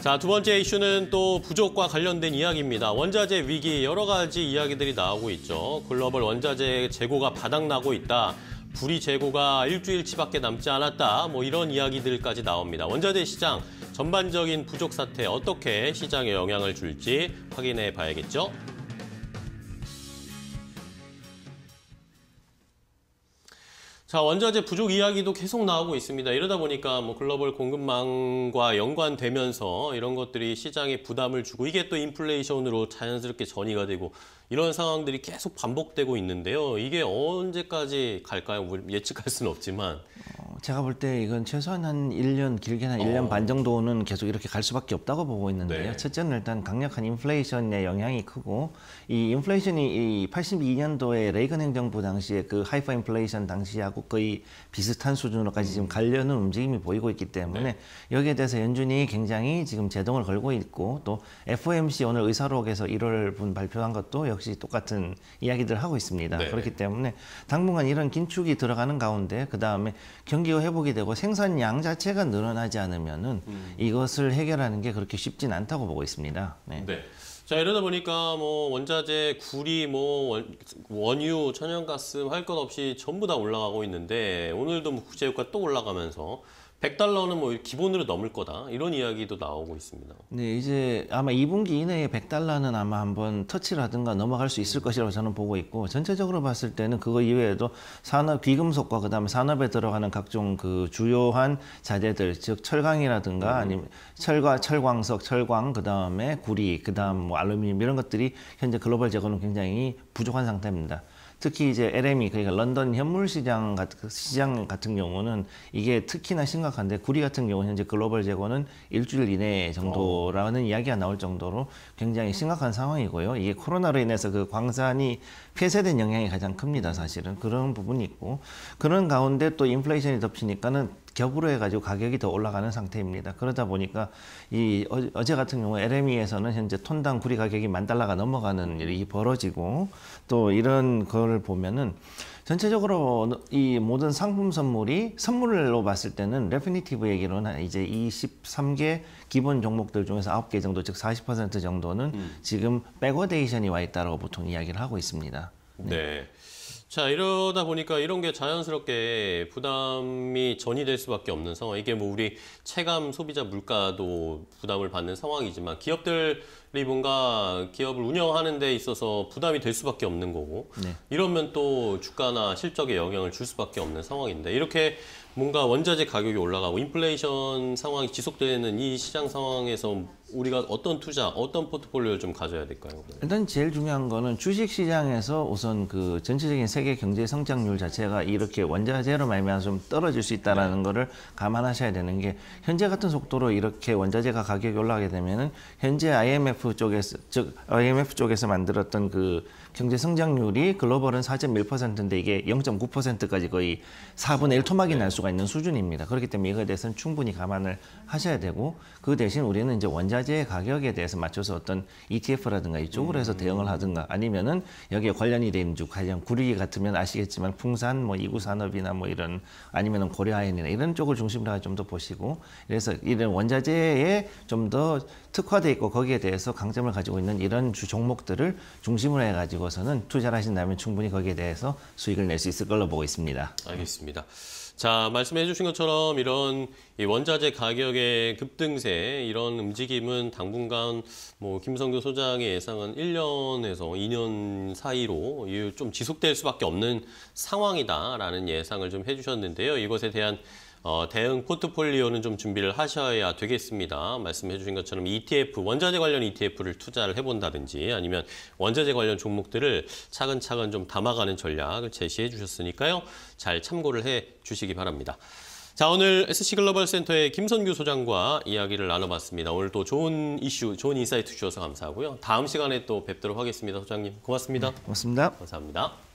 자, 두 번째 이슈는 또 부족과 관련된 이야기입니다. 원자재 위기 여러 가지 이야기들이 나오고 있죠. 글로벌 원자재 재고가 바닥나고 있다. 불이 재고가 일주일치밖에 남지 않았다. 뭐 이런 이야기들까지 나옵니다. 원자재 시장 전반적인 부족 사태 어떻게 시장에 영향을 줄지 확인해 봐야겠죠. 자, 원자재 부족 이야기도 계속 나오고 있습니다. 이러다 보니까 뭐 글로벌 공급망과 연관되면서 이런 것들이 시장에 부담을 주고 이게 또 인플레이션으로 자연스럽게 전이가 되고 이런 상황들이 계속 반복되고 있는데요. 이게 언제까지 갈까요? 뭐 예측할 수는 없지만. 어, 제가 볼 때 이건 최소한 한 1년, 길게 는한 1년 어. 반 정도는 계속 이렇게 갈 수밖에 없다고 보고 있는데요. 네. 첫째는 일단 강력한 인플레이션의 영향이 크고 이 인플레이션이 이 82년도에 레이건 행정부 당시에 그 하이퍼 인플레이션 당시하고 하고 거의 비슷한 수준으로까지 지금 음. 가려는 움직임이 보이고 있기 때문에 네. 여기에 대해서 연준이 굉장히 지금 제동을 걸고 있고 또 FOMC 오늘 의사록에서 1월분 발표한 것도 역시 똑같은 이야기들을 하고 있습니다. 네. 그렇기 때문에 당분간 이런 긴축이 들어가는 가운데 그 다음에 경기가 회복이 되고 생산량 자체가 늘어나지 않으면은 음. 이것을 해결하는 게 그렇게 쉽진 않다고 보고 있습니다. 네. 네. 자 이러다 보니까 뭐 원자재, 구리, 뭐 원, 원유, 천연가스 할 것 없이 전부 다 올라가고 있는데 오늘도 뭐 국제유가 또 올라가면서 100달러는 뭐 기본으로 넘을 거다 이런 이야기도 나오고 있습니다. 네, 이제 아마 2분기 이내에 100달러는 아마 한번 터치라든가 넘어갈 수 있을 것이라고 저는 보고 있고 전체적으로 봤을 때는 그거 이외에도 산업 비금속과 그다음에 산업에 들어가는 각종 그 주요한 자재들 즉 철강이라든가 음. 아니면 철과 철광석, 철광 그다음에 구리, 그다음 뭐 알루미늄 이런 것들이 현재 글로벌 재고는 굉장히 부족한 상태입니다. 특히 이제 LME 그러니까 런던 현물 시장 같은 그 시장 같은 경우는 이게 특히나 심각한데 구리 같은 경우 현재 글로벌 재고는 일주일 이내 정도라는 오. 이야기가 나올 정도로 굉장히 심각한 상황이고요. 이게 코로나로 인해서 그 광산이 폐쇄된 영향이 가장 큽니다. 사실은 그런 부분이 있고 그런 가운데 또 인플레이션이 덮치니까는 겹으로 해가지고 가격이 더 올라가는 상태입니다. 그러다 보니까 이 어, 어제 같은 경우 LME에서는 현재 톤당 구리 가격이 만 달러가 넘어가는 일이 벌어지고 또 이런 걸 보면은 전체적으로 이 모든 상품 선물이 선물로 봤을 때는 레피니티브 얘기로는 이제 23개 기본 종목들 중에서 9개 정도 즉 40% 정도는 음. 지금 백어데이션이 와 있다라고 보통 이야기를 하고 있습니다. 네. 네. 자 이러다 보니까 이런 게 자연스럽게 부담이 전이될 수밖에 없는 상황 이게 뭐 우리 체감 소비자 물가도 부담을 받는 상황이지만 기업들이 뭔가 기업을 운영하는 데 있어서 부담이 될 수밖에 없는 거고 네. 이러면 또 주가나 실적에 영향을 줄 수밖에 없는 상황인데 이렇게 뭔가 원자재 가격이 올라가고 인플레이션 상황이 지속되는 이 시장 상황에서 우리가 어떤 투자, 어떤 포트폴리오를 좀 가져야 될까요? 일단 제일 중요한 거는 주식 시장에서 우선 그 전체적인 세계 경제 성장률 자체가 이렇게 원자재로 말미암아 좀 떨어질 수있다는 네. 거를 감안하셔야 되는 게 현재 같은 속도로 이렇게 원자재가 가격이 올라가게 되면은 현재 IMF 쪽에서 즉 IMF 쪽에서 만들었던 그 경제 성장률이 글로벌은 4.1%인데 이게 0.9%까지 거의 4분의 1 토막이 네. 날 수가 있는 수준입니다. 그렇기 때문에 이거에 대해서는 충분히 감안을 하셔야 되고 그 대신 우리는 이제 원자 원자재의 가격에 대해서 맞춰서 어떤 ETF라든가 이쪽으로 해서 대응을 음. 하든가 아니면은 여기에 관련이 된주 관련 구리 기 같으면 아시겠지만 풍산 뭐 이구 산업이나 뭐 이런 아니면은 고려아연이나 이런 쪽을 중심으로 좀 더 보시고 그래서 이런 원자재에 좀 더 특화돼 있고 거기에 대해서 강점을 가지고 있는 이런 주 종목들을 중심으로 해 가지고서는 투자를 하신다면 충분히 거기에 대해서 수익을 낼 수 있을 걸로 보고 있습니다. 알겠습니다. 자, 말씀해 주신 것처럼 이런 이 원자재 가격의 급등세 이런 움직임은 당분간 뭐 김성규 소장의 예상은 1년에서 2년 사이로 좀 지속될 수밖에 없는 상황이다라는 예상을 좀 해 주셨는데요. 이것에 대한 어, 대응 포트폴리오는 좀 준비를 하셔야 되겠습니다. 말씀해 주신 것처럼 ETF, 원자재 관련 ETF를 투자를 해본다든지 아니면 원자재 관련 종목들을 차근차근 좀 담아가는 전략을 제시해 주셨으니까요. 잘 참고를 해 주시기 바랍니다. 자, 오늘 SC글로벌 센터의 김선규 소장과 이야기를 나눠봤습니다. 오늘 또 좋은 이슈, 좋은 인사이트 주셔서 감사하고요. 다음 시간에 또 뵙도록 하겠습니다. 소장님, 고맙습니다. 네, 고맙습니다. 감사합니다.